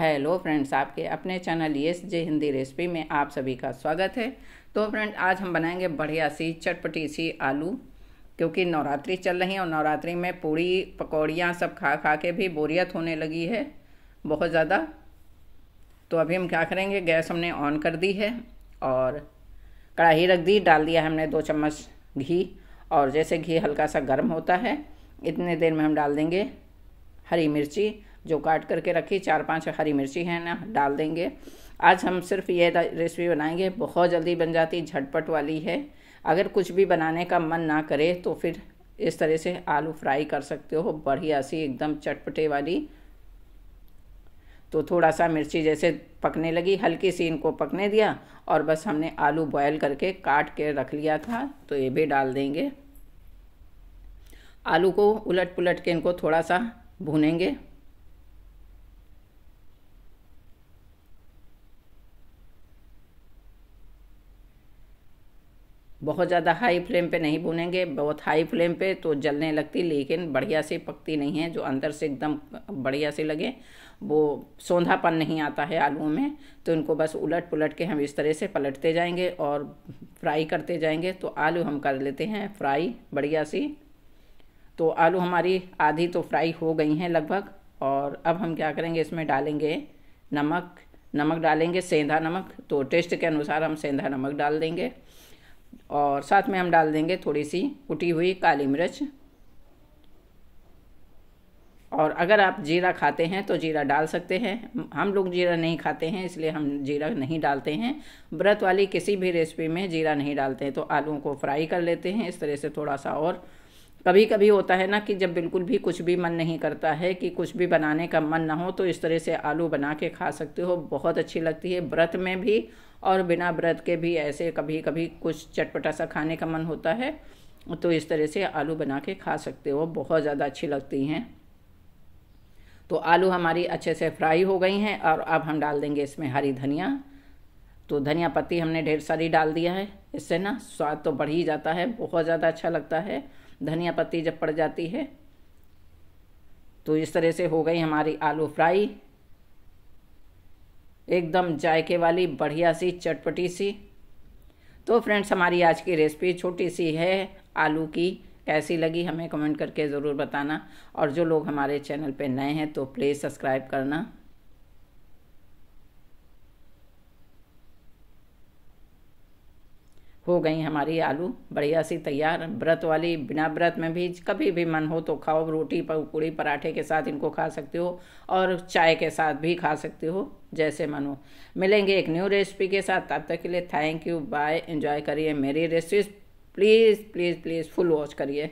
hello friends आपके अपने channel ये जे हिंदी रेसिपी में आप सभी का स्वागत है तो फ्रेंड आज हम बनाएंगे बढ़िया सी चटपटी सी आलू क्योंकि नवरात्रि चल रही है और नवरात्रि में पूड़ी पकौड़ियाँ सब खा खा के भी बोरियत होने लगी है बहुत ज़्यादा तो अभी हम क्या करेंगे गैस हमने ऑन कर दी है और कढ़ाई रख दी डाल दिया हमने दो चम्मच घी और जैसे घी हल्का सा गर्म होता है इतने देर में हम डाल देंगे हरी मिर्ची जो काट करके रखी चार पांच हरी मिर्ची है ना डाल देंगे आज हम सिर्फ ये रेसिपी बनाएंगे बहुत जल्दी बन जाती झटपट वाली है अगर कुछ भी बनाने का मन ना करे तो फिर इस तरह से आलू फ्राई कर सकते हो बढ़िया सी एकदम चटपटे वाली तो थोड़ा सा मिर्ची जैसे पकने लगी हल्की सी इनको पकने दिया और बस हमने आलू बॉयल करके काट के रख लिया था तो ये भी डाल देंगे आलू को उलट पुलट के इनको थोड़ा सा भूनेंगे बहुत ज़्यादा हाई फ्लेम पे नहीं भूनेंगे बहुत हाई फ्लेम पे तो जलने लगती लेकिन बढ़िया से पकती नहीं है जो अंदर से एकदम बढ़िया से लगे वो सौंधापन नहीं आता है आलूओं में तो इनको बस उलट पुलट के हम इस तरह से पलटते जाएंगे और फ्राई करते जाएंगे तो आलू हम कर लेते हैं फ्राई बढ़िया सी तो आलू हमारी आधी तो फ्राई हो गई हैं लगभग और अब हम क्या करेंगे इसमें डालेंगे नमक नमक डालेंगे सेंधा नमक तो टेस्ट के अनुसार हम सेंधा नमक डाल देंगे और साथ में हम डाल देंगे थोड़ी सी कुटी हुई काली मिर्च और अगर आप जीरा खाते हैं तो जीरा डाल सकते हैं हम लोग जीरा नहीं खाते हैं इसलिए हम जीरा नहीं डालते हैं व्रत वाली किसी भी रेसिपी में जीरा नहीं डालते हैं तो आलू को फ्राई कर लेते हैं इस तरह से थोड़ा सा और कभी कभी होता है ना कि जब बिल्कुल भी कुछ भी मन नहीं करता है कि कुछ भी बनाने का मन ना हो तो इस तरह से आलू बना के खा सकते हो बहुत अच्छी लगती है व्रत में भी और बिना व्रत के भी ऐसे कभी कभी कुछ चटपटा सा खाने का मन होता है तो इस तरह से आलू बना के खा सकते हो बहुत ज़्यादा अच्छी लगती हैं तो आलू हमारी अच्छे से फ्राई हो गई हैं और अब हम डाल देंगे इसमें हरी धनिया तो धनिया पत्ती हमने ढेर सारी डाल दिया है इससे ना स्वाद तो बढ़ ही जाता है बहुत ज़्यादा अच्छा लगता है धनिया पत्ती जब पड़ जाती है तो इस तरह से हो गई हमारी आलू फ्राई एकदम जायके वाली बढ़िया सी चटपटी सी तो फ्रेंड्स हमारी आज की रेसिपी छोटी सी है आलू की कैसी लगी हमें कमेंट करके ज़रूर बताना और जो लोग हमारे चैनल पे नए हैं तो प्लीज़ सब्सक्राइब करना हो गई हमारी आलू बढ़िया सी तैयार व्रत वाली बिना व्रत में भी कभी भी मन हो तो खाओ रोटी पूड़ी पराठे के साथ इनको खा सकते हो और चाय के साथ भी खा सकते हो जैसे मन हो मिलेंगे एक न्यू रेसिपी के साथ तब तक के लिए थैंक यू बाय एंजॉय करिए मेरी recipe please please please full watch करिए